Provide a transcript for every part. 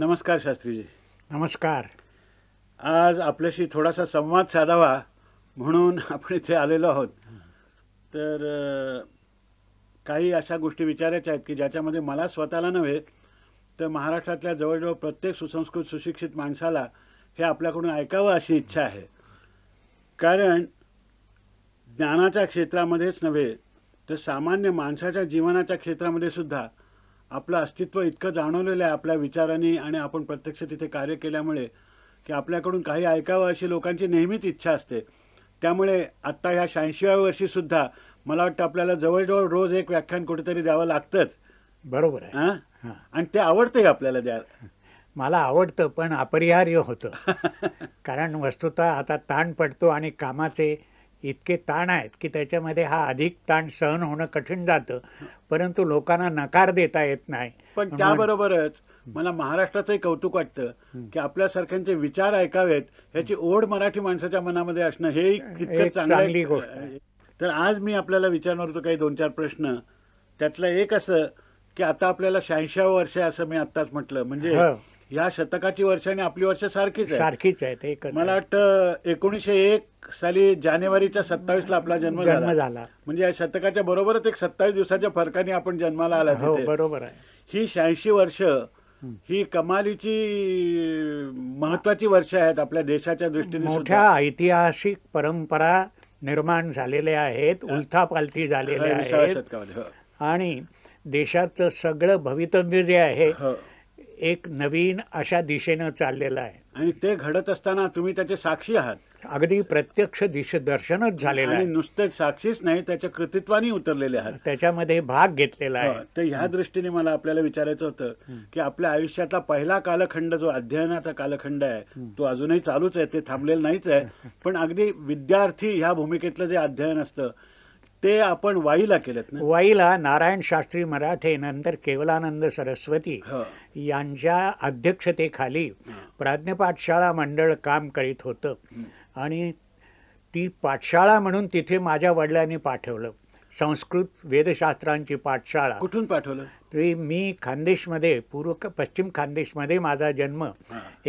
नमस्कार शास्त्रीजी नमस्कार आज आपल्याशी थोडासा संवाद साधावा म्हणून आपण इथे आलेलो आहोत तर काही अशा गोष्टी विचारायच्या आहेत की ज्याच्यामध्ये मला स्वतःला नव्हे तर महाराष्ट्रातल्या जवळजवळ प्रत्येक सुसंस्कृत सुशिक्षित माणसाला हे आपल्याकडून ऐकावं अशी इच्छा आहे कारण ज्ञानाच्या क्षेत्रामध्येच नव्हे तर सामान्य माणसाच्या जीवनाच्या क्षेत्रामध्ये सुद्धा आपलं अस्तित्व इतकं जाणवलेलं आहे आपल्या विचारांनी आणि आपण प्रत्यक्ष तिथे कार्य केल्यामुळे की आपल्याकडून काही ऐकावं अशी लोकांची नेहमीच इच्छा असते त्यामुळे आत्ता ह्या शहाऐंशीव्या वर्षीसुद्धा मला वाटतं आपल्याला जवळजवळ रोज एक व्याख्यान कुठेतरी द्यावं लागतंच बरोबर आहे आणि ते आवडतंही आपल्याला द्या मला आवडतं पण अपरिहार्य होतं कारण वस्तुतः आता ताण पडतो आणि कामाचे इतके ताण आहेत की त्याच्यामध्ये हा अधिक ताण सहन होणं कठीण जातं परंतु लोकांना नकार देता येत नाही पण त्याबरोबरच मला महाराष्ट्राचं कौतुक वाटतं की आपल्यासारख्यांचे विचार ऐकावेत ह्याची ओढ मराठी माणसाच्या मनामध्ये असणं हे चांगली गोष्ट तर आज मी आपल्याला विचारणार होतो काही दोन चार प्रश्न त्यातलं एक असं की आता आपल्याला शहाऐंशी वर्ष असं मी आताच म्हटलं म्हणजे हो. या शतकाची वर्षाने आणि आपली वर्ष सारखीच आहे सारखीच आहेत ते मला वाटतं एकोणीशे एक साली जानेवारीच्या सत्तावीस ला आपला जन्म जन्म झाला म्हणजे या शतकाच्या बरोबरच एक सत्तावीस दिवसाच्या फरकाने आपण जन्माला आला हो बरोबर आहे ही शहाऐंशी वर्ष ही कमालीची महत्वाची वर्ष आहेत आपल्या देशाच्या दृष्टीने मोठ्या ऐतिहासिक परंपरा निर्माण झालेल्या आहेत उलथापालथी झालेल्या आहेत हो. आणि देशाचं सगळं भवितव्य जे आहे हो. एक नवीन अशा दिशेनं चाललेला आहे आणि ते घडत असताना तुम्ही त्याचे साक्षी आहात अगदी प्रत्यक्ष दिशदर्शनच झालेलं आहे नुसते साक्षीच नाही त्याच्या कृतित्वाने उतरलेले आहात त्याच्यामध्ये भाग घेतलेला आहे हो, तर ह्या दृष्टीने मला आपल्याला विचारायचं होतं की आपल्या आयुष्यातला पहिला कालखंड जो अध्ययनाचा कालखंड आहे तो अजूनही चालूच आहे ते थांबलेलं नाहीच आहे पण अगदी विद्यार्थी ह्या भूमिकेतलं जे अध्ययन असतं ते आपण वाईला केलं वाईला नारायण शास्त्री मराठे नंतर केवलानंद सरस्वती यांच्या अध्यक्षतेखाली प्राज्ञ मंडळ काम करीत होतं आणि ती पाठशाळा म्हणून तिथे माझ्या वडिलांनी पाठवलं संस्कृत वेदशास्त्रांची पाठशाळा कुठून पाठवलं ते मी खानदेशमध्ये पूर्व पश्चिम खानदेशमध्ये माझा जन्म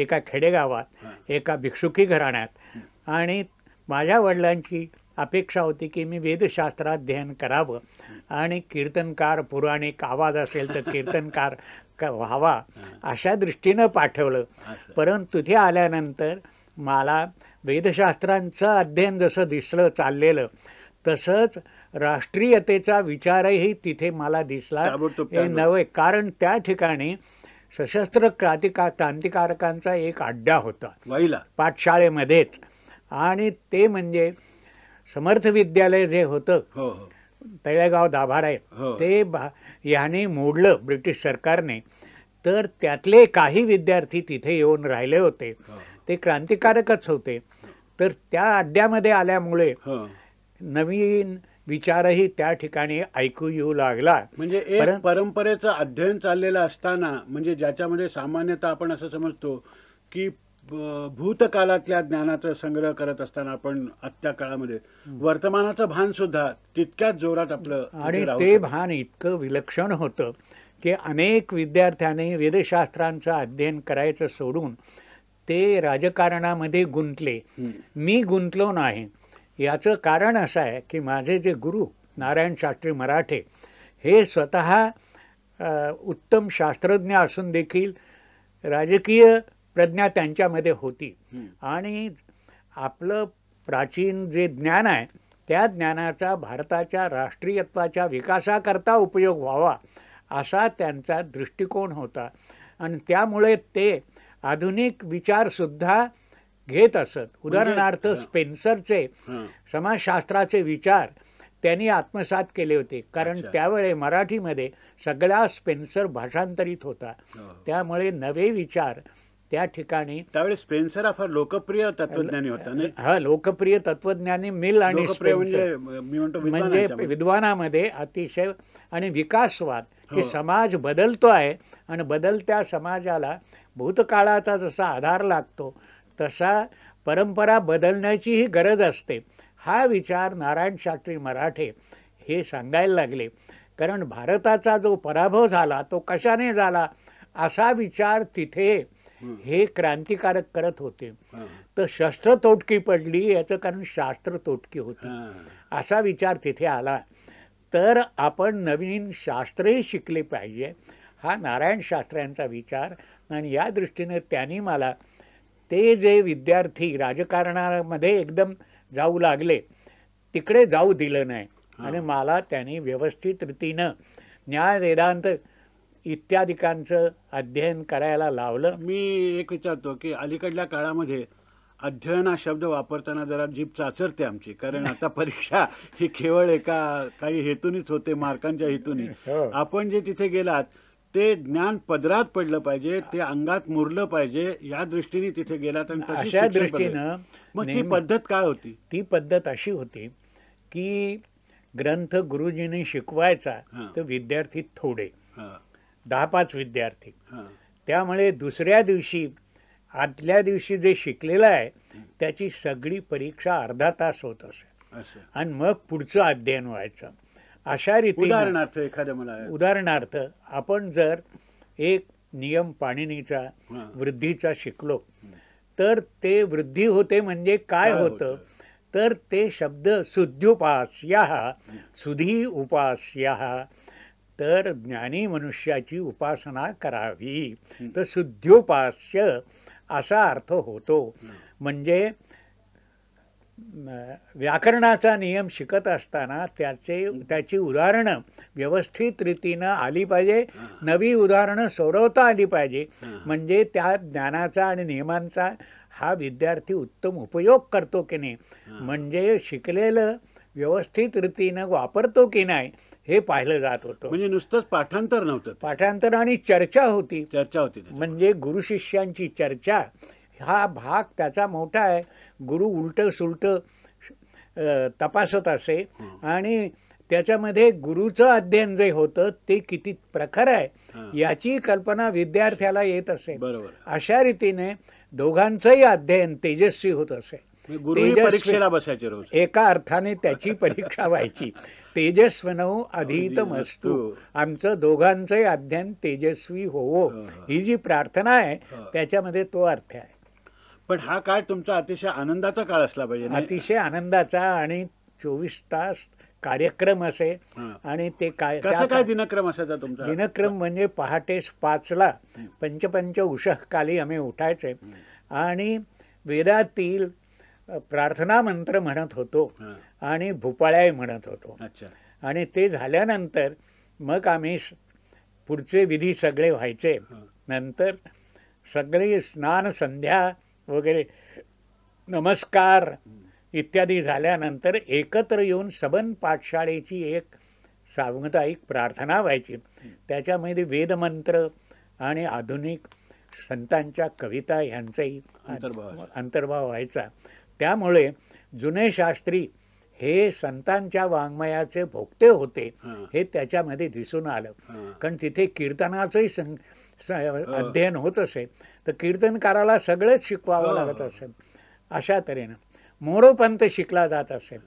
एका खेडेगावात एका भिक्षुकी घराण्यात आणि माझ्या वडिलांची अपेक्षा होती की मी वेदशास्त्राध्ययन करावं आणि कीर्तनकार पुराणिक आवाज असेल तर कीर्तनकार व्हावा अशा दृष्टीनं पाठवलं परंतु तिथे आल्यानंतर मला वेदशास्त्रांचं अध्ययन जसं दिसलं चाललेलं तसंच राष्ट्रीयतेचा विचारही तिथे मला दिसला हे नव्हे कारण त्या ठिकाणी सशस्त्र क्रांतिका क्रांतिकारकांचा एक अड्डा होता पाठशाळेमध्येच आणि ते म्हणजे समर्थ विद्यालय जे होतं हो, हो. तळेगाव दाभाड आहे हो. ते याने मोडलं ब्रिटिश सरकारने तर त्यातले काही विद्यार्थी तिथे येऊन राहिले होते हो. ते क्रांतिकारकच होते तर त्या अड्ड्यामध्ये आल्यामुळे हो. नवीन विचारही त्या ठिकाणी ऐकू येऊ लागला म्हणजे परंपरेचं अध्ययन चाललेलं असताना म्हणजे ज्याच्यामध्ये सामान्यतः आपण असं समजतो की भूतकालातल्या ज्ञानाचा संग्रह करत असताना आपण आजच्या काळामध्ये वर्तमानाचं भान सुद्धा तितक्याच जोरात आपलं आणि ते भान इतकं विलक्षण होतं की अनेक विद्यार्थ्यांनी वेदशास्त्रांचं अध्ययन करायचं सोडून ते राजकारणामध्ये गुंतले मी गुंतलो नाही याचं कारण असं आहे की माझे जे गुरु नारायण शास्त्री मराठे हे स्वतः उत्तम शास्त्रज्ञ असून देखील राजकीय प्रज्ञा त्यांच्यामध्ये होती आणि आपलं प्राचीन जे ज्ञान आहे त्या ज्ञानाचा भारताच्या राष्ट्रीयत्वाच्या विकासाकरता उपयोग व्हावा असा त्यांचा दृष्टिकोन होता आणि त्यामुळे ते आधुनिक विचारसुद्धा घेत असत म्हणजे उदाहरणार्थ स्पेन्सरचे समाजशास्त्राचे विचार त्यांनी आत्मसात केले होते कारण त्यावेळे मराठीमध्ये सगळा स्पेन्सर भाषांतरित होता हो. त्यामुळे नवे विचार त्या ठिकाणी त्यावेळी स्पेन्सर हा फार लोकप्रिय तत्वज्ञानी होता हा लोकप्रिय तत्वज्ञानी मिल आणि म्हणजे, म्हणजे विद्वानामध्ये अतिशय आणि विकासवाद की हो. समाज बदलतो आहे आणि बदलत्या समाजाला भूतकाळाचा जसा आधार लागतो तसा परंपरा बदलण्याचीही गरज असते हा विचार नारायण शास्त्री मराठे हे सांगायला लागले कारण भारताचा जो पराभव झाला तो कशाने झाला असा विचार तिथे हे क्रांतिकारक करत होते तर शस्त्र तोटकी पडली याचं कारण शास्त्र तोटकी होती असा विचार तिथे आला तर आपण नवीन शास्त्रही शिकले पाहिजे हा नारायण शास्त्रांचा विचार आणि या दृष्टीने त्यांनी मला ते जे विद्यार्थी राजकारणामध्ये एकदम जाऊ लागले तिकडे जाऊ दिलं नाही आणि मला त्यांनी व्यवस्थित रीतीनं न्याय वेदांत इत्यादिकांचं अध्ययन करायला लावलं मी एक विचारतो की अलीकडल्या काळामध्ये अध्ययन हा शब्द वापरताना जरा जीभ चाचरते आमची कारण आता परीक्षा ही केवळ एका काही हेतूनच होते मार्कांच्या हेतूने हो. आपण जे तिथे गेलात ते ज्ञान पदरात पडलं पाहिजे ते अंगात मुरलं पाहिजे या दृष्टीने तिथे गेलात आणि अशा दृष्टीनं मग ती पद्धत काय होती ती पद्धत अशी होती की ग्रंथ गुरुजीने शिकवायचा तर विद्यार्थी थोडे दहा पाच विद्यार्थी त्यामुळे दुसऱ्या दिवशी आदल्या दिवशी जे शिकलेलं आहे त्याची सगळी परीक्षा अर्धा तास होत असे आणि मग पुढचं अध्ययन व्हायचं अशा रीती उदाहरणार्थ एखाद्या मला उदाहरणार्थ आपण जर एक नियम पाणिनीचा वृद्धीचा शिकलो तर ते वृद्धी होते म्हणजे काय होतं तर ते शब्द या सुधी उपास्या तर ज्ञानी मनुष्याची उपासना करावी तर शुद्धोपास्य असा अर्थ होतो म्हणजे व्याकरणाचा नियम शिकत असताना त्याचे त्याची उदाहरणं व्यवस्थित रीतीनं आली पाहिजे नवी उदाहरणं सोडवता आली पाहिजे म्हणजे त्या ज्ञानाचा आणि नियमांचा हा विद्यार्थी उत्तम उपयोग करतो की नाही म्हणजे शिकलेलं व्यवस्थित रीतीनं वापरतो की नाही हे पाहिलं जात होतं म्हणजे नुसतंच पाठांतर नव्हतं पाठांतर आणि चर्चा होती चर्चा होती म्हणजे गुरु शिष्यांची चर्चा हा भाग त्याचा मोठा आहे गुरु उलट सुलट तपासत असे आणि त्याच्यामध्ये गुरुचं अध्ययन जे होतं ते किती प्रखर आहे याची कल्पना विद्यार्थ्याला येत असे बरोबर अशा रीतीने दोघांचंही अध्ययन तेजस्वी होत असे म्हणजे परीक्षेला बसायचे एका अर्थाने त्याची परीक्षा व्हायची अधितम असतो आमचं दोघांचंही अध्ययन तेजस्वी होवो ही जी प्रार्थना आहे त्याच्यामध्ये तो अर्थ आहे पण हा काळ तुमचा अतिशय आनंदाचा काळ असला पाहिजे अतिशय आनंदाचा आणि चोवीस तास कार्यक्रम असे आणि ते काय काय दिनक्रम असायचा तुमचा दिनक्रम म्हणजे पहाटेस पाचला पंचपंच उषःकाली आम्ही उठायचे आणि वेदातील प्रार्थना मंत्र म्हणत होतो आणि भूपाळ्या म्हणत होतो आणि ते झाल्यानंतर मग आम्ही पुढचे विधी सगळे व्हायचे नंतर सगळे स्नान संध्या वगैरे नमस्कार इत्यादी झाल्यानंतर एकत्र येऊन सबन पाठशाळेची एक सामुदायिक प्रार्थना व्हायची त्याच्यामध्ये वेदमंत्र आणि आधुनिक संतांच्या कविता यांचाही अंतर्भाव व्हायचा त्यामुळे जुने शास्त्री हे संतांच्या वाङ्मयाचे भोगते होते हे त्याच्यामध्ये दिसून आलं कारण तिथे कीर्तनाचंही अध्ययन होत असे तर कीर्तनकाराला सगळंच शिकवावं लागत असेल अशा तऱ्हेनं मोरोपंत शिकला जात असेल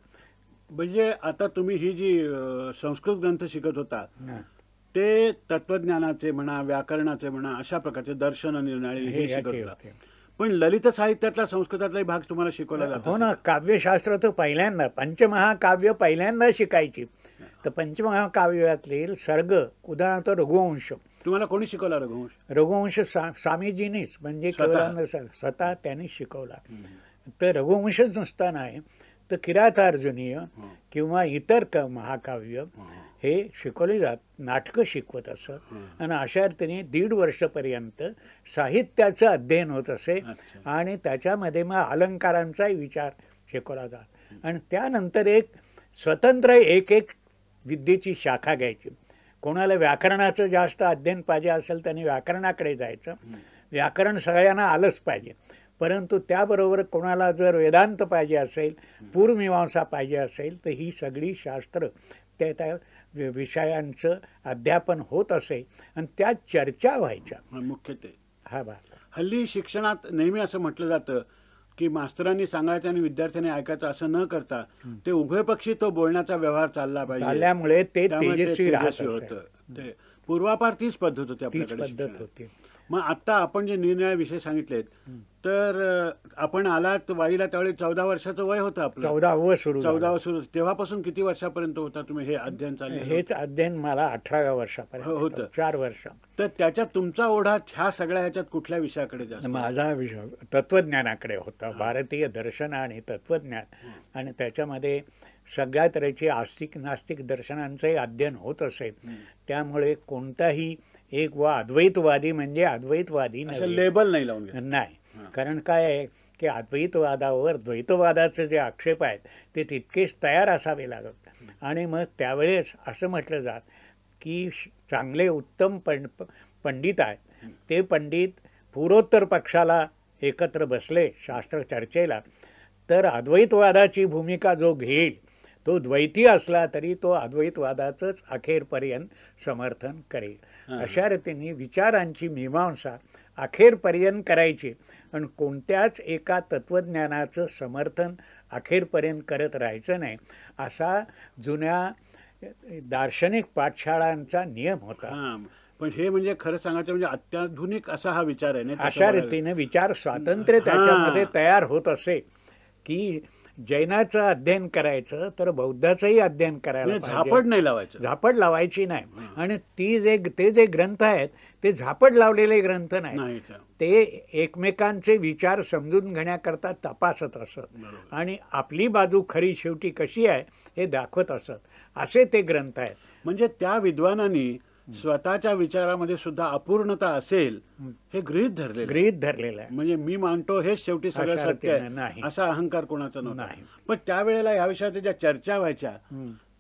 म्हणजे आता तुम्ही ही जी संस्कृत ग्रंथ शिकत होता ते तत्वज्ञानाचे म्हणा व्याकरणाचे म्हणा अशा प्रकारचे दर्शन निर्णय हे शिकत होता पण ललित साहित्यातला संस्कृतातलाही भाग तुम्हाला शिकवला जातो हो ना काव्यशास्त्र तर पहिल्यांदा पंचमहाकाव्य पहिल्यांदा शिकायची तर पंचमहाकाव्यातील सर्ग उदाहरणार्थ रघुवंश तुम्हाला कोणी शिकवला रघुवंश रघुवंश स्वामीजीनीच म्हणजे स्वतः त्यांनी शिकवला तर रघुवंशच नुसता आहे तर किरातार्जुनीय किंवा इतर महाकाव्य हे शिकवले जात नाटकं शिकवत असत आणि अशा अर्थाने दीड वर्षपर्यंत साहित्याचं अध्ययन होत असे आणि त्याच्यामध्ये मग अलंकारांचाही विचार शिकवला जात आणि त्यानंतर एक स्वतंत्र एक एक विद्येची शाखा घ्यायची कोणाला व्याकरणाचं जास्त अध्ययन पाहिजे असेल त्याने व्याकरणाकडे जायचं व्याकरण सगळ्यांना आलंच पाहिजे परंतु त्याबरोबर कोणाला जर वेदांत पाहिजे असेल पूर्वमीमांसा पाहिजे असेल तर ही सगळी शास्त्र त्या त्या विषयांचं अध्यापन होत असे आणि त्या चर्चा व्हायच्या मुख्यत्वे हा बा हल्ली शिक्षणात नेहमी असं म्हटलं जातं की मास्तरांनी सांगायचं आणि विद्यार्थ्यांनी ऐकायचं असं न करता ते पक्षी तो बोलण्याचा व्यवहार चालला पाहिजे ते पूर्वापार तीच पद्धत होती आपल्याकडे मग आता आपण जे विषय सांगितलेत तर आपण आलात वाईला त्यावेळी चौदा वर्षाचं वय होतं आपलं चौदा व सुरू चौदा सुरू तेव्हापासून किती वर्षापर्यंत होता तुम्ही हे अध्ययन चालले हेच अध्ययन मला अठराव्या वर्षापर्यंत हो, होतं चार वर्ष तर त्याच्यात तुमचा ओढा ह्या सगळ्या ह्याच्यात कुठल्या विषयाकडे जास्त माझा विषय तत्वज्ञानाकडे होता भारतीय दर्शन आणि तत्वज्ञान आणि त्याच्यामध्ये सगळ्या तऱ्हेची आस्तिक नास्तिक दर्शनांचंही अध्ययन होत असेल त्यामुळे कोणताही एक वा अद्वैतवादी म्हणजे अद्वैतवादी लेबल नाही लावून नाही कारण काय आहे की अद्वैतवादावर द्वैतवादाचे जे आक्षेप आहेत ते तितकेच तयार असावे लागत आणि मग त्यावेळेस असं म्हटलं जात की चांगले उत्तम पंडित आहेत ते पंडित पूर्वोत्तर पक्षाला एकत्र बसले शास्त्र चर्चेला तर अद्वैतवादाची भूमिका जो घेईल तो द्वैती असला तरी तो अद्वैतवादाचंच अखेरपर्यंत समर्थन करेल अशा रीतीने विचारांची मीमांसा अखेरपर्यंत करायची आणि कोणत्याच एका तत्त्वज्ञानाचं समर्थन अखेरपर्यंत करत राहायचं नाही असा जुन्या दार्शनिक पाठशाळांचा नियम होता पण हे म्हणजे खरं सांगायचं म्हणजे अत्याधुनिक असा हा विचार आहे अशा रीतीने विचार स्वातंत्र्य त्याच्यामध्ये तयार होत असे की जैनाचं अध्ययन करायचं तर बौद्धाचंही अध्ययन करायला म्हणजे झापड नाही लावायचं झापड लावायची नाही आणि ती जे ते जे ग्रंथ आहेत ते झापड लावलेले ग्रंथ नाही ते एकमेकांचे विचार समजून घेण्याकरता तपासत असत आणि आपली बाजू खरी शेवटी कशी आहे हे दाखवत असत असे ते ग्रंथ आहेत म्हणजे त्या विद्वानांनी स्वतःच्या विचारामध्ये सुद्धा अपूर्णता असेल हे गृहित धरले गृहित धरलेलं आहे म्हणजे मी मानतो हेच शेवटी सगळं सत्य आहे असा अहंकार कोणाचा नव्हता पण त्यावेळेला या विषयात ज्या चर्चा व्हायच्या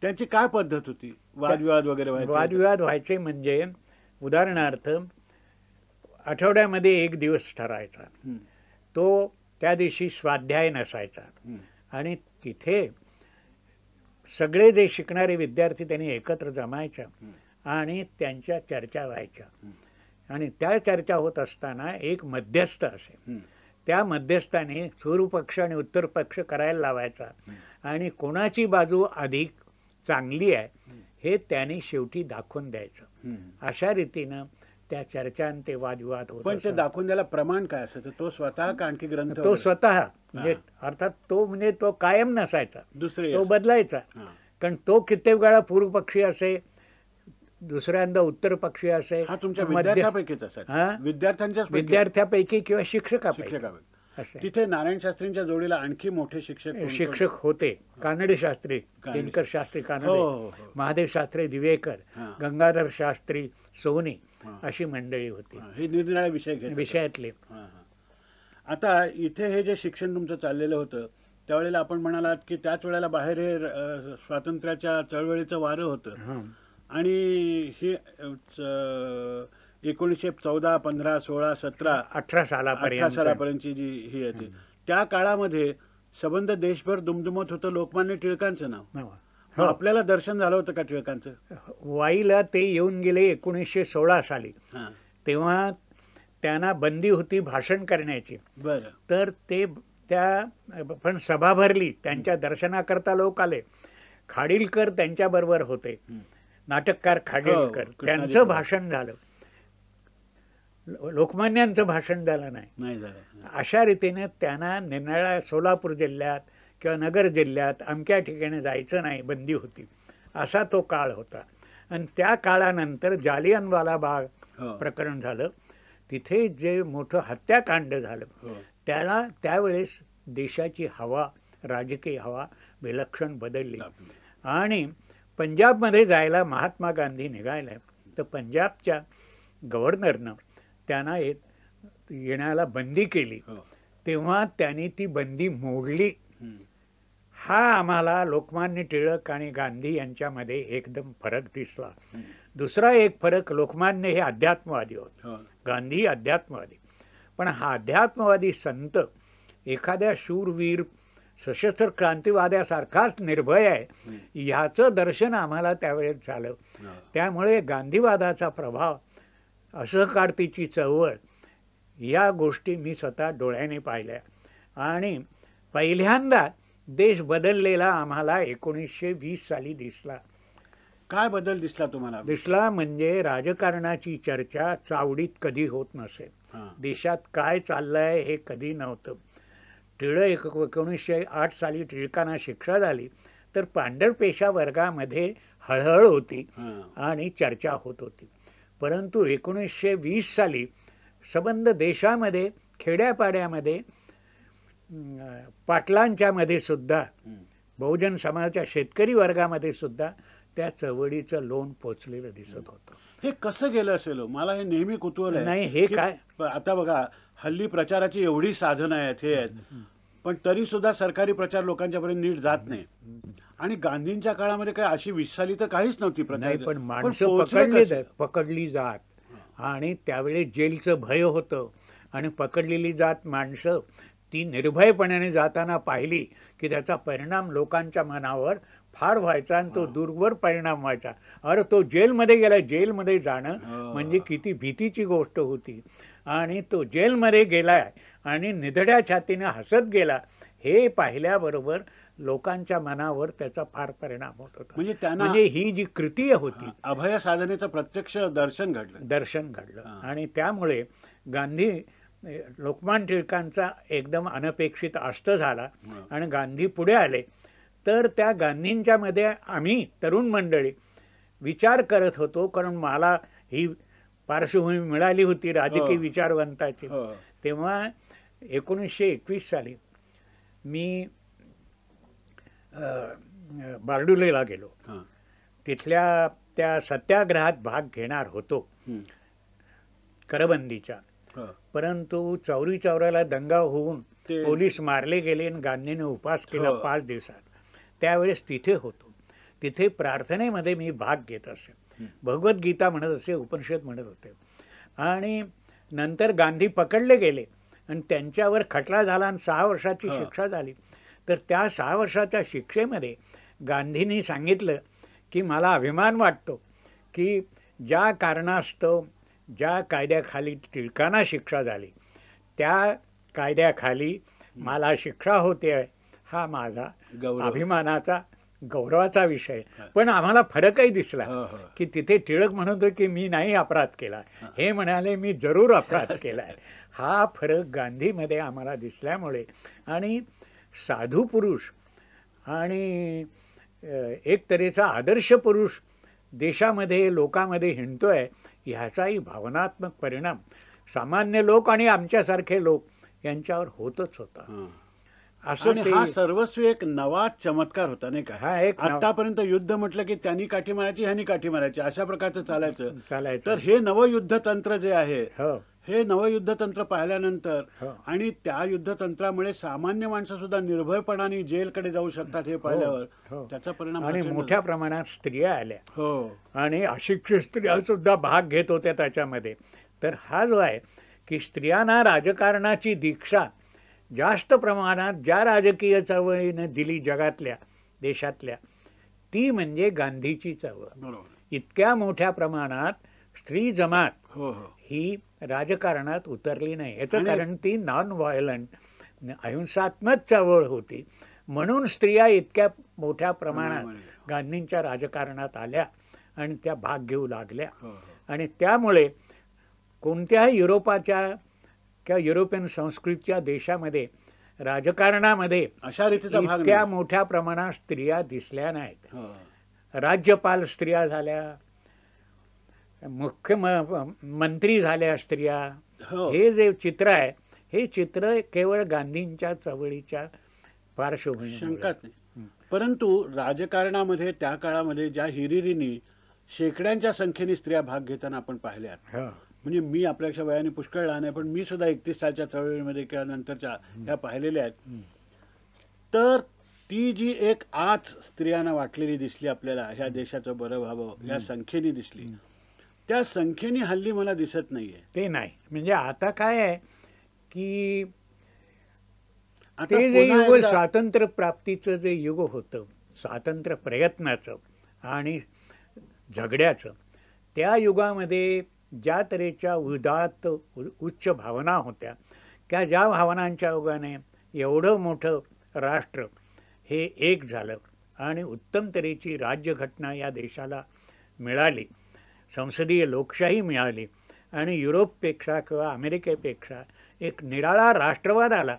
त्यांची काय पद्धत होती वादविवाद वगैरे वादविवाद व्हायचे म्हणजे उदाहरणार्थ आठवड्यामध्ये एक दिवस ठरायचा तो त्या दिवशी स्वाध्याय नसायचा आणि तिथे सगळे जे शिकणारे विद्यार्थी त्यांनी एकत्र जमायच्या आणि त्यांच्या चर्चा व्हायच्या आणि त्या चर्चा होत असताना एक मध्यस्थ असे त्या मध्यस्थाने पक्ष आणि उत्तर पक्ष करायला लावायचा आणि कोणाची बाजू अधिक चांगली आहे हे त्याने शेवटी दाखवून द्यायचं अशा रीतीनं त्या ते वादविवाद होत पण ते दाखवून द्यायला प्रमाण काय असायचं तो स्वतः आणखी ग्रंथ तो स्वतः म्हणजे अर्थात तो म्हणजे तो कायम नसायचा दुसरे तो बदलायचा कारण तो कित्येक वेळा पूर्वपक्षी असे दुसऱ्यांदा उत्तर पक्षीय असेल हा तुमच्या विद्यार्थ्यांच्या विद्यार्थ्यापैकी किंवा शिक्षकापैकी तिथे नारायण शास्त्रींच्या जोडीला आणखी मोठे शिक्षक शिक्षक होते कानडे शास्त्री दिनकर शास्त्री हो, कानडे हो, हो. महादेव शास्त्री दिवेकर गंगाधर शास्त्री सोनी अशी मंडळी होती हे निरनिराळ्या विषय विषयातले आता इथे हे जे शिक्षण तुमचं चाललेलं होतं त्यावेळेला आपण म्हणालात की त्याच वेळेला बाहेर हे स्वातंत्र्याच्या चळवळीचं वारं होतं आणि हे एकोणीसशे चौदा पंधरा सोळा सतरा अठरा सालापर्यंत सालापर्यंतची जी ही होती त्या काळामध्ये संबंध देशभर दुमदुमत होतं लोकमान्य टिळकांचं नाव हो. हो. आपल्याला दर्शन झालं होतं का टिळकांचं वाईला ते येऊन गेले एकोणीसशे सोळा साली तेव्हा त्यांना बंदी होती भाषण करण्याची बर तर ते त्या पण सभा भरली त्यांच्या दर्शनाकरता लोक आले खाडीलकर त्यांच्याबरोबर होते नाटककार खाडेकर हो, त्यांचं भाषण झालं लोकमान्यांचं भाषण झालं नाही अशा रीतीने त्यांना निनाळा सोलापूर जिल्ह्यात किंवा नगर जिल्ह्यात अमक्या ठिकाणी जायचं नाही बंदी होती असा तो काळ होता आणि त्या काळानंतर जालियनवाला बाग हो. प्रकरण झालं तिथे जे मोठं हत्याकांड झालं हो. त्याला त्यावेळेस देशाची हवा राजकीय हवा विलक्षण बदलली आणि पंजाबमध्ये जायला महात्मा गांधी निघायला तर पंजाबच्या गव्हर्नरनं त्यांना येत येण्याला बंदी केली हो. तेव्हा त्यांनी ती बंदी मोडली हा आम्हाला लोकमान्य टिळक आणि गांधी यांच्यामध्ये एकदम फरक दिसला दुसरा एक फरक लोकमान्य हे अध्यात्मवादी होते हो. गांधी अध्यात्मवादी पण हा अध्यात्मवादी संत एखाद्या शूरवीर सशस्त्र क्रांतिवाद्यासारखाच निर्भय आहे ह्याचं दर्शन आम्हाला त्यावेळेस झालं त्यामुळे गांधीवादाचा प्रभाव असहकारतेची चळवळ या गोष्टी मी स्वतः डोळ्याने पाहिल्या आणि पहिल्यांदा देश बदललेला आम्हाला एकोणीसशे वीस साली दिसला काय बदल दिसला तुम्हाला दिसला म्हणजे राजकारणाची चर्चा चावडीत कधी होत नसेल देशात काय चाललंय हे कधी नव्हतं टिळक एक एकोणीसशे आठ साली टिळकांना शिक्षा झाली तर पांढरपेशा वर्गामध्ये हळहळ होती आणि चर्चा होत होती परंतु एकोणीसशे वीस साली संबंध देशामध्ये खेड्यापाड्यामध्ये पाटलांच्यामध्ये सुद्धा बहुजन समाजाच्या शेतकरी वर्गामध्ये सुद्धा त्या चवळीचं लोन पोचलेलं दिसत होतं हे कसं गेलं असेल हो? मला हे नेहमी कुतूहल नाही हे काय आता बघा हल्ली प्रचाराची एवढी साधनं आहेत हे आहेत पण तरी सुद्धा सरकारी प्रचार लोकांच्यापर्यंत नीट जात नाही आणि गांधींच्या काळामध्ये काही अशी विसाली तर काहीच नव्हती प्रचार पण माणसं पकडली पकडली जात आणि त्यावेळेस जेलचं भय होतं आणि पकडलेली जात माणसं ती निर्भयपणाने जाताना पाहिली की त्याचा परिणाम लोकांच्या मनावर फार व्हायचा आणि तो दूरवर परिणाम व्हायचा अरे तो जेलमध्ये गेला जेलमध्ये जाणं म्हणजे किती भीतीची गोष्ट होती आणि तो जेलमध्ये गेला आणि निधड्या छातीनं हसत गेला हे पाहिल्याबरोबर लोकांच्या मनावर त्याचा फार परिणाम होत होता म्हणजे त्यांना म्हणजे ही जी कृती होती अभय साधनेचं प्रत्यक्ष दर्शन घडलं दर्शन घडलं आणि त्यामुळे गांधी लोकमान टिळकांचा एकदम अनपेक्षित अष्ट झाला आणि गांधी पुढे आले तर त्या गांधींच्यामध्ये आम्ही तरुण मंडळी विचार करत होतो कारण मला ही पार्श्वभूमी मिळाली होती राजकीय हो. विचारवंताची हो. तेव्हा एकोणीसशे एकवीस साली मी बारडुलेला गेलो तिथल्या त्या सत्याग्रहात भाग घेणार होतो करबंदीच्या परंतु चौरी चौऱ्याला दंगा होऊन पोलीस मारले गेले आणि गांधीने उपास केला हो. पाच दिवसात त्यावेळेस तिथे होतो तिथे प्रार्थनेमध्ये मी भाग घेत असेल भगवद्गीता म्हणत असे उपनिषद म्हणत होते आणि नंतर गांधी पकडले गेले आणि त्यांच्यावर खटला झाला आणि सहा वर्षाची शिक्षा झाली तर त्या सहा वर्षाच्या शिक्षेमध्ये गांधींनी सांगितलं की मला अभिमान वाटतो की ज्या कारणास्तव ज्या कायद्याखाली टिळकांना शिक्षा झाली त्या कायद्याखाली मला शिक्षा होते हा माझा अभिमानाचा गौरवाचा विषय पण आम्हाला फरकही दिसला हो, हो. की तिथे टिळक म्हणतो की मी नाही अपराध केला हे म्हणाले मी जरूर अपराध केलाय हा फरक गांधीमध्ये आम्हाला दिसल्यामुळे आणि साधू पुरुष आणि एक तऱ्हेचा आदर्श पुरुष देशामध्ये लोकामध्ये हिंडतोय ह्याचाही भावनात्मक परिणाम सामान्य लोक आणि आमच्यासारखे लोक यांच्यावर होतच होता असं हा सर्वस्वी एक नवा चमत्कार होता नाही का आतापर्यंत युद्ध म्हटलं की त्यांनी काठी मारायची ह्यानी काठी मारायची अशा प्रकारचं चालायचं चालायचं तर हे नवयुद्ध तंत्र जे आहे हो. हे नवयुद्ध तंत्र पाहिल्यानंतर हो. आणि त्या युद्ध तंत्रामुळे सामान्य माणसं सुद्धा निर्भयपणाने जेलकडे जाऊ शकतात हे हो, पाहिल्यावर त्याचा परिणाम आणि मोठ्या प्रमाणात स्त्रिया आल्या हो आणि अशिक्षित स्त्रिया सुद्धा भाग घेत होत्या त्याच्यामध्ये तर हा जो आहे की स्त्रियांना राजकारणाची दीक्षा जास्त प्रमाणात ज्या राजकीय चळवळीनं दिली जगातल्या देशातल्या ती म्हणजे गांधीची चळवळ इतक्या मोठ्या प्रमाणात स्त्री जमात हो, हो. ही राजकारणात उतरली नाही याचं कारण ती नॉन व्हायलंट अहिंसात्मक चळवळ होती म्हणून स्त्रिया इतक्या मोठ्या प्रमाणात गांधींच्या राजकारणात आल्या आणि त्या भाग घेऊ लागल्या हो, आणि त्यामुळे कोणत्याही युरोपाच्या किंवा युरोपियन संस्कृतीच्या देशामध्ये राजकारणामध्ये अशा रीतीचा त्या मोठ्या प्रमाणात स्त्रिया दिसल्या नाहीत हो. राज्यपाल स्त्रिया झाल्या मुख्य मंत्री झाल्या स्त्रिया हो. हे जे चित्र आहे हे चित्र केवळ गांधींच्या चवळीच्या पार्श्वभूमी शंकाच नाही परंतु राजकारणामध्ये त्या काळामध्ये ज्या हिरिरीनी शेकड्यांच्या संख्येने स्त्रिया भाग घेताना आपण पाहिल्या म्हणजे मी आपल्यापेक्षा वयाने पुष्कळ लहान आहे पण मी सुद्धा एकतीस सालच्या चळवळीमध्ये किंवा नंतरच्या ह्या पाहिलेल्या आहेत तर ती जी एक आज स्त्रियांना वाटलेली दिसली आपल्याला ह्या देशाचं बरं व्हावं या संख्येने दिसली त्या संख्येने हल्ली मला दिसत नाहीये ते नाही म्हणजे आता काय आहे की ते जे युग स्वातंत्र्य प्राप्तीचं जे युग होतं स्वातंत्र्य प्रयत्नाचं आणि झगड्याचं त्या युगामध्ये ज्या तऱ्हेच्या उदात उच्च भावना होत्या त्या ज्या भावनांच्या योगाने एवढं मोठं राष्ट्र हे एक झालं आणि उत्तम तऱ्हेची राज्यघटना या देशाला मिळाली संसदीय लोकशाही मिळाली आणि युरोपपेक्षा किंवा अमेरिकेपेक्षा एक निराळा राष्ट्रवाद आला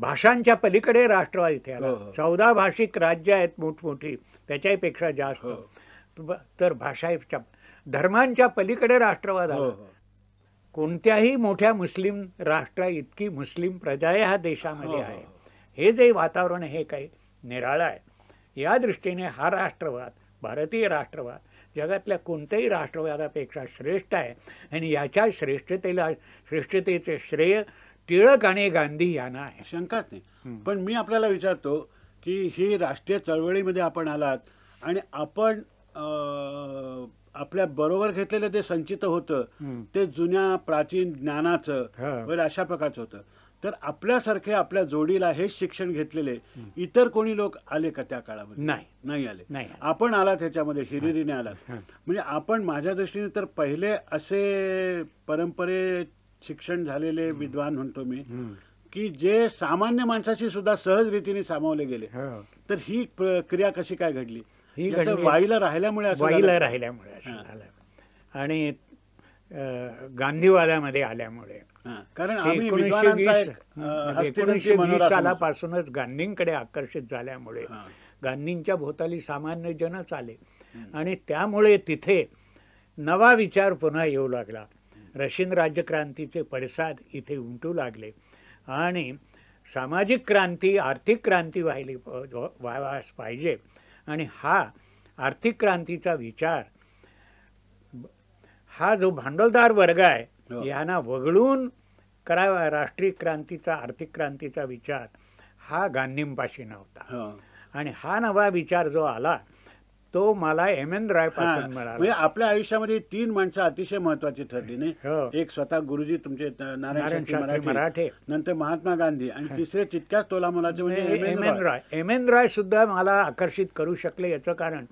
भाषांच्या पलीकडे राष्ट्रवाद इथे आला हो, हो. चौदा भाषिक राज्य आहेत मोठमोठी त्याच्यापेक्षा जास्त हो. तर भाषाच्या धर्मांच्या पलीकडे राष्ट्रवाद आला हो, हो. कोणत्याही मोठ्या मुस्लिम राष्ट्रा इतकी मुस्लिम प्रजा ह्या देशामध्ये हो, आहे हे जे वातावरण हे काही निराळं आहे या दृष्टीने हा राष्ट्रवाद भारतीय राष्ट्रवाद जगातल्या कोणत्याही राष्ट्रवादापेक्षा श्रेष्ठ आहे आणि याच्या श्रेष्ठतेला श्रेष्ठतेचे श्रेय टिळक आणि गांधी यांना आहे शंकाच नाही पण मी आपल्याला विचारतो की ही राष्ट्रीय चळवळीमध्ये आपण आलात आणि आपण आपल्या बरोबर घेतलेलं जे संचित होतं ते जुन्या प्राचीन ज्ञानाचं वगैरे अशा प्रकारचं होतं तर आपल्यासारखे आपल्या जोडीला हे शिक्षण घेतलेले इतर कोणी लोक आले का त्या काळामध्ये नाही नाही आले नाही आपण आला त्याच्यामध्ये हिरिरीने आलात म्हणजे आपण माझ्या दृष्टीने तर पहिले असे परंपरे शिक्षण झालेले विद्वान म्हणतो मी की जे सामान्य माणसाशी सुद्धा सहज रीतीने सामावले गेले तर ही क्रिया कशी काय घडली ही वाईला राहिल्यामुळे वाईला राहिल्यामुळे असं आणि गांधीवाद्यामध्ये आल्यामुळे कारण म्हणजे एकोणीसशे वीस एकोणीसशे वीस सालापासूनच गांधींकडे आकर्षित झाल्यामुळे गांधींच्या भोवताली सामान्य जनच आले आणि त्यामुळे तिथे नवा विचार पुन्हा येऊ लागला रशियन राज्यक्रांतीचे पडसाद इथे उमटू लागले आणि सामाजिक क्रांती आर्थिक क्रांती व्हायली व्हावास पाहिजे आणि हा आर्थिक क्रांतीचा विचार हा जो भांडवलदार वर्ग आहे हो. यांना वगळून करावा राष्ट्रीय क्रांतीचा आर्थिक क्रांतीचा विचार हा गांधींपाशी नव्हता हो. आणि हा नवा विचार जो आला तो मला एम एन राय पासून म्हणजे आपल्या आयुष्यामध्ये तीन माणसं अतिशय महत्वाची ठरली नाही हो. एक स्वतः गुरुजी तुमचे नारायण मराठे नंतर महात्मा गांधी आणि तिसरे तितक्याच तोलामोलाचे म्हणजे M N Roy M N Roy सुद्धा मला आकर्षित करू शकले याचं कारण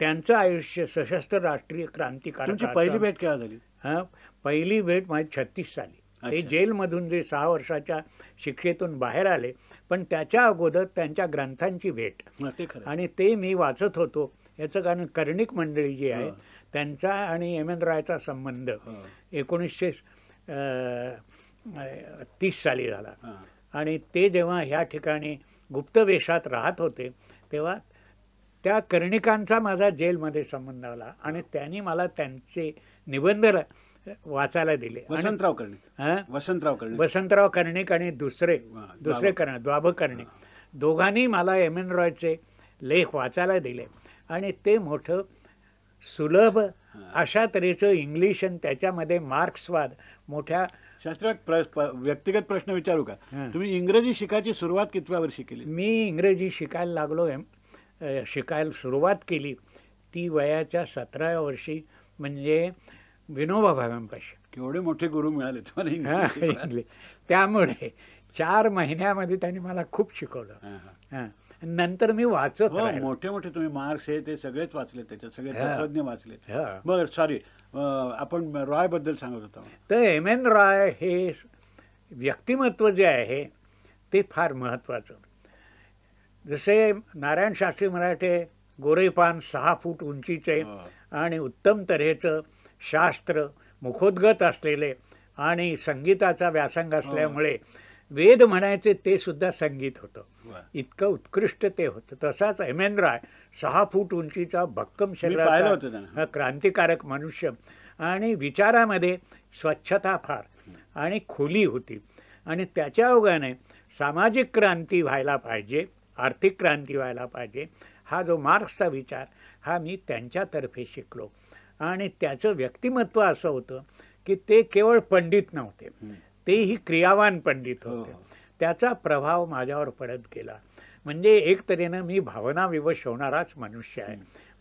त्यांचं आयुष्य सशस्त्र राष्ट्रीय क्रांती तुमची पहिली भेट केव्हा झाली पहिली भेट माझी छत्तीस साली ते जेलमधून जे सहा वर्षाच्या शिक्षेतून बाहेर आले पण त्याच्या अगोदर त्यांच्या ग्रंथांची भेट आणि ते मी वाचत होतो याचं कारण कर्णिक मंडळी जी आहे त्यांचा आणि एम एन रायचा संबंध एकोणीसशे तीस साली झाला आणि ते जेव्हा ह्या ठिकाणी गुप्त राहत होते तेव्हा त्या कर्णिकांचा माझा जेलमध्ये संबंध आला आणि त्यांनी मला त्यांचे निबंध वाचायला दिले वसंतराव कर्णिक वसंतराव कर्णिक वसंतराव कर्णिक आणि दुसरे दुसरे कर्ण द्वाभ कर्णिक दोघांनी मला एम एन रॉयचे लेख वाचायला दिले आणि ते मोठं सुलभ अशा तऱ्हेचं इंग्लिश आणि त्याच्यामध्ये मार्क्सवाद मोठ्या शास्त्रात व्यक्तिगत प्रश्न विचारू का तुम्ही इंग्रजी शिकायची सुरुवात कितव्या वर्षी केली मी इंग्रजी शिकायला लागलो आहे शिकायला सुरुवात केली ती वयाच्या सतराव्या वर्षी म्हणजे विनोबा भाव्यांपाशी केवढे मोठे गुरु मिळाले तुम्हाला त्यामुळे चार महिन्यामध्ये त्यांनी मला खूप शिकवलं नंतर मी वाचत हो, मोठे मोठे तुम्ही मार्क्स हे ते सगळेच वाचले त्याच्यात सगळे तत्वज्ञ वाचले बरं सॉरी आपण रॉय बद्दल सांगत होतो तर एम एन रॉय हे व्यक्तिमत्व जे आहे ते फार महत्वाचं जसे नारायण शास्त्री मराठे गोरेपान सहा फूट उंचीचे हो. आणि उत्तम तऱ्हेचं शास्त्र मुखोद्गत असलेले आणि संगीताचा व्यासंग हो. असल्यामुळे वेद म्हणायचे ते सुद्धा संगीत होतं इतकं उत्कृष्ट ते होतं तसाच एम राय सहा फूट उंचीचा भक्कम हा क्रांतिकारक मनुष्य आणि विचारामध्ये स्वच्छता फार आणि खोली होती आणि त्याच्या ओघाने सामाजिक क्रांती व्हायला पाहिजे आर्थिक क्रांती व्हायला पाहिजे हा जो मार्क्सचा विचार हा मी त्यांच्यातर्फे शिकलो आणि त्याचं व्यक्तिमत्व असं होतं की ते केवळ पंडित नव्हते तेही क्रियावान पंडित हो, होते हो. त्याचा प्रभाव माझ्यावर पडत गेला म्हणजे एक तऱ्हेनं मी भावना विवश होणाराच मनुष्य आहे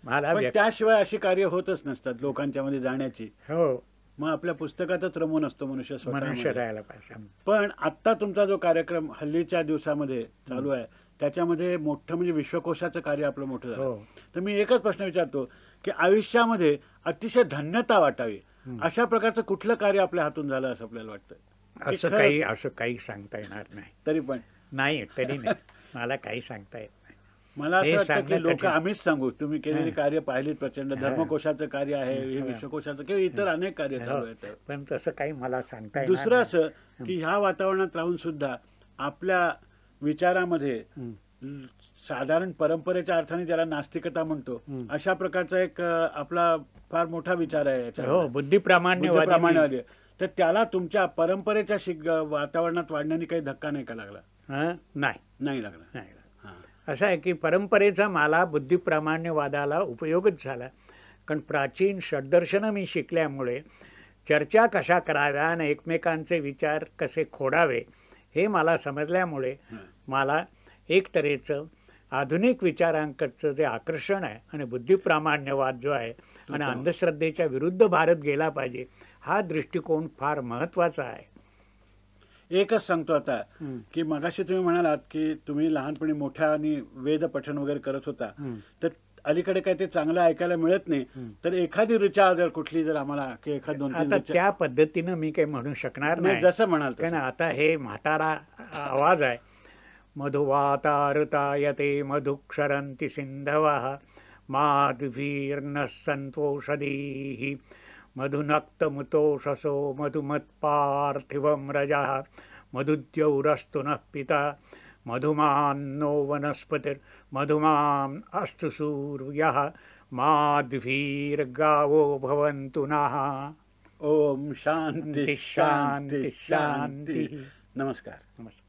मला त्याशिवाय अशी कार्य होतच नसतात लोकांच्या मध्ये जाण्याची हो मग आपल्या पुस्तकातच रमून असतो मनुष्य मनुष्य राहायला पाहिजे पण आता तुमचा जो कार्यक्रम हल्लीच्या दिवसामध्ये चालू आहे त्याच्यामध्ये मोठं म्हणजे विश्वकोशाचं कार्य आपलं मोठं झालं हो. तर मी एकच प्रश्न विचारतो की आयुष्यामध्ये अतिशय धन्यता वाटावी अशा प्रकारचं कुठलं कार्य आपल्या हातून झालं असं आपल्याला वाटतं असं काही असं काही सांगता येणार नाही तरी पण नाही तरी नाही मला काही सांगता येत नाही मला असं वाटतं की लोक आम्हीच सांगू तुम्ही केलेली कार्य पाहिलीत प्रचंड धर्मकोशाचं कार्य आहे हे विश्वकोशाचं किंवा इतर अनेक कार्य चालू आहेत पण तसं काही मला सांगता दुसरं असं की ह्या वातावरणात राहून सुद्धा आपल्या विचारामध्ये साधारण परंपरेच्या अर्थाने ज्याला नास्तिकता म्हणतो अशा प्रकारचा एक आपला फार मोठा विचार आहे हो बुद्धीप्रमाण बुद्धी तर त्याला तुमच्या परंपरेच्या शिग वातावरणात वाढण्याने काही धक्का नाही का लागला नाही नाही लागला नाही असं आहे की परंपरेचा मला बुद्धिप्रामाण्यवादाला उपयोगच झाला कारण प्राचीन षडदर्शनं मी शिकल्यामुळे चर्चा कशा कराव्या आणि एकमेकांचे विचार कसे खोडावे हे मला समजल्यामुळे मला एक तऱ्हेचं आधुनिक विचारांकडचं जे आकर्षण आहे आणि बुद्धिप्रामाण्यवाद जो आहे आणि अंधश्रद्धेच्या विरुद्ध भारत गेला पाहिजे हा दृष्टिकोन फार महत्वाचा आहे एकच सांगतो आता की मगाशी तुम्ही म्हणालात की तुम्ही लहानपणी मोठ्या आणि वेद पठण वगैरे करत होता तर अलीकडे काय ते चांगलं ऐकायला मिळत नाही तर एखादी ऋचा जर कुठली जर आम्हाला की एखाद दोन आता त्या पद्धतीनं मी काही म्हणू शकणार नाही जसं म्हणाल कारण आता हे म्हातारा आवाज आहे मधुवातारता यते मधुक्षरंती सिंधवा माधवीर्ण संतोषधीही मधुनक्तमुतोषसो मधुमत्पार्थिवं रजः मधुद्यौरस्तु नः पिता मधुमान्नो वनस्पतिर्मधुमान् अस्तु सूर्यः माध्वीर्गावो भवन्तु नः ॐ शान्ति शान्ति शान्ति नमस्कार नमस्कार